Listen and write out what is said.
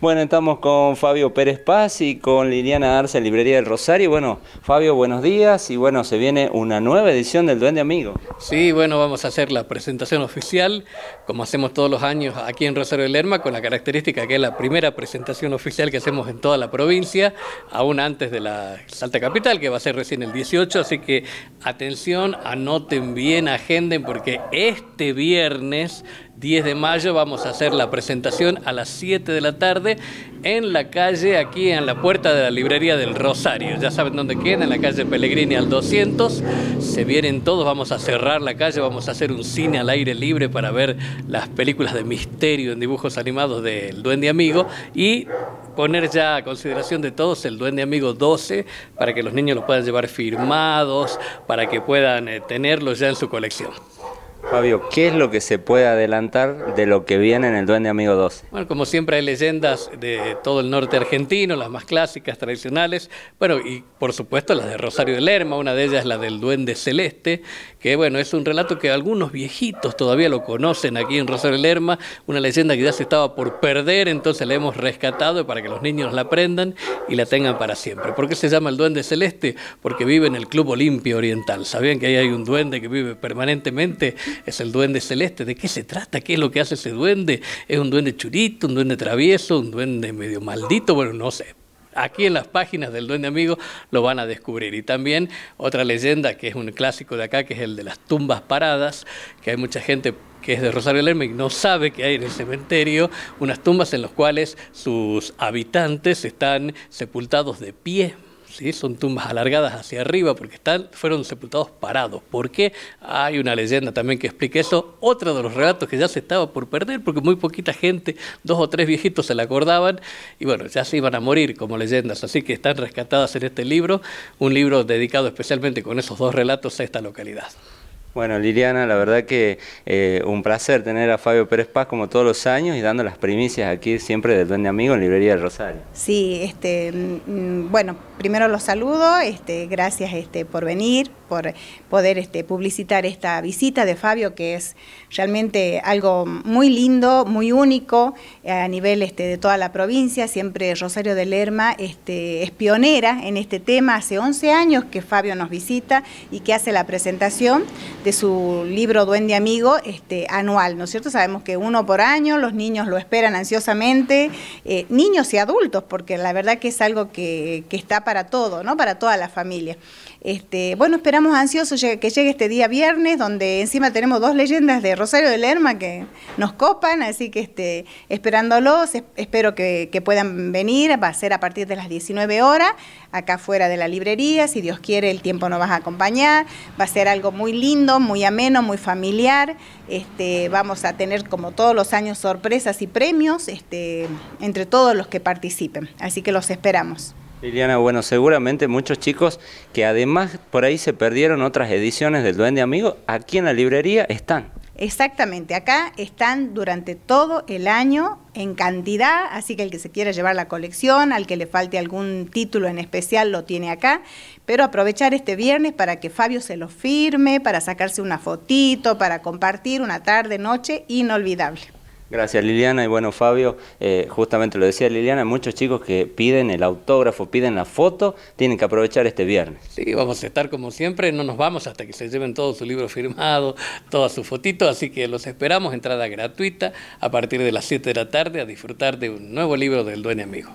Bueno, estamos con Fabio Pérez Paz y con Liliana Arce, Librería del Rosario. Bueno, Fabio, buenos días y bueno, se viene una nueva edición del Duende Amigo. Sí, bueno, vamos a hacer la presentación oficial, como hacemos todos los años aquí en Rosario del Lerma, con la característica que es la primera presentación oficial que hacemos en toda la provincia, aún antes de la Salta Capital, que va a ser recién el 18, así que atención, anoten bien, agenden, porque este viernes 10 de mayo vamos a hacer la presentación a las 7 de la tarde en la calle, aquí en la puerta de la librería del Rosario. Ya saben dónde queda, en la calle Pellegrini al 200. Se vienen todos, vamos a cerrar la calle, vamos a hacer un cine al aire libre para ver las películas de misterio en dibujos animados del Duende Amigo y poner ya a consideración de todos el Duende Amigo 12 para que los niños lo puedan llevar firmados, para que puedan eh, tenerlo ya en su colección. Fabio, ¿qué es lo que se puede adelantar de lo que viene en el Duende Amigo 12? Bueno, como siempre hay leyendas de todo el norte argentino, las más clásicas, tradicionales, bueno, y por supuesto las de Rosario de Lerma, una de ellas la del Duende Celeste, que bueno, es un relato que algunos viejitos todavía lo conocen aquí en Rosario de Lerma, una leyenda que ya se estaba por perder, entonces la hemos rescatado para que los niños la aprendan y la tengan para siempre. ¿Por qué se llama el Duende Celeste? Porque vive en el Club Olimpio Oriental. ¿Sabían que ahí hay un duende que vive permanentemente? es el duende celeste. ¿De qué se trata? ¿Qué es lo que hace ese duende? ¿Es un duende churito, un duende travieso, un duende medio maldito? Bueno, no sé. Aquí en las páginas del Duende Amigo lo van a descubrir. Y también otra leyenda que es un clásico de acá, que es el de las tumbas paradas, que hay mucha gente que es de Rosario Lerma y no sabe que hay en el cementerio unas tumbas en las cuales sus habitantes están sepultados de pie ¿sí? son tumbas alargadas hacia arriba porque fueron sepultados parados. ¿Por qué? Hay una leyenda también que explica eso, otro de los relatos que ya se estaba por perder porque muy poquita gente, dos o tres viejitos se la acordaban y bueno, ya se iban a morir como leyendas, así que están rescatadas en este libro, un libro dedicado especialmente con esos dos relatos a esta localidad. Bueno, Liliana, la verdad que eh, un placer tener a Fabio Pérez Paz como todos los años y dando las primicias aquí siempre del Duende Amigo en Librería del Rosario. Sí, este, mm, mm, bueno, primero los saludo, este, gracias este, por venir, por poder este, publicitar esta visita de Fabio, que es realmente algo muy lindo, muy único eh, a nivel este, de toda la provincia. Siempre Rosario de Lerma este, es pionera en este tema, hace 11 años que Fabio nos visita y que hace la presentación de su libro Duende Amigo este, anual, ¿no es cierto? Sabemos que uno por año, los niños lo esperan ansiosamente, eh, niños y adultos, porque la verdad que es algo que, está para todo, ¿no? Para toda la familia. Este, bueno, esperamos ansiosos que llegue este día viernes, donde encima tenemos dos leyendas de Rosario de Lerma que nos copan, así que este, esperándolos, espero que, que puedan venir, va a ser a partir de las 19 horas, acá fuera de la librería, si Dios quiere el tiempo nos va a acompañar, va a ser algo muy lindo muy ameno, muy familiar. Este, vamos a tener como todos los años sorpresas y premios este, entre todos los que participen. Así que los esperamos. Liliana, bueno, seguramente muchos chicos que además por ahí se perdieron otras ediciones del Duende Amigo, aquí en la librería están. Exactamente, acá están durante todo el año en cantidad, así que el que se quiera llevar la colección, al que le falte algún título en especial, lo tiene acá. Pero aprovechar este viernes para que Fabio se lo firme, para sacarse una fotito, para compartir una tarde, noche inolvidable. Gracias Liliana y bueno Fabio, eh, justamente lo decía Liliana, muchos chicos que piden el autógrafo, piden la foto, tienen que aprovechar este viernes. Sí, vamos a estar como siempre, no nos vamos hasta que se lleven todo su libro firmado, todas sus fotitos, así que los esperamos, entrada gratuita a partir de las 7 de la tarde a disfrutar de un nuevo libro del Dueño Amigo.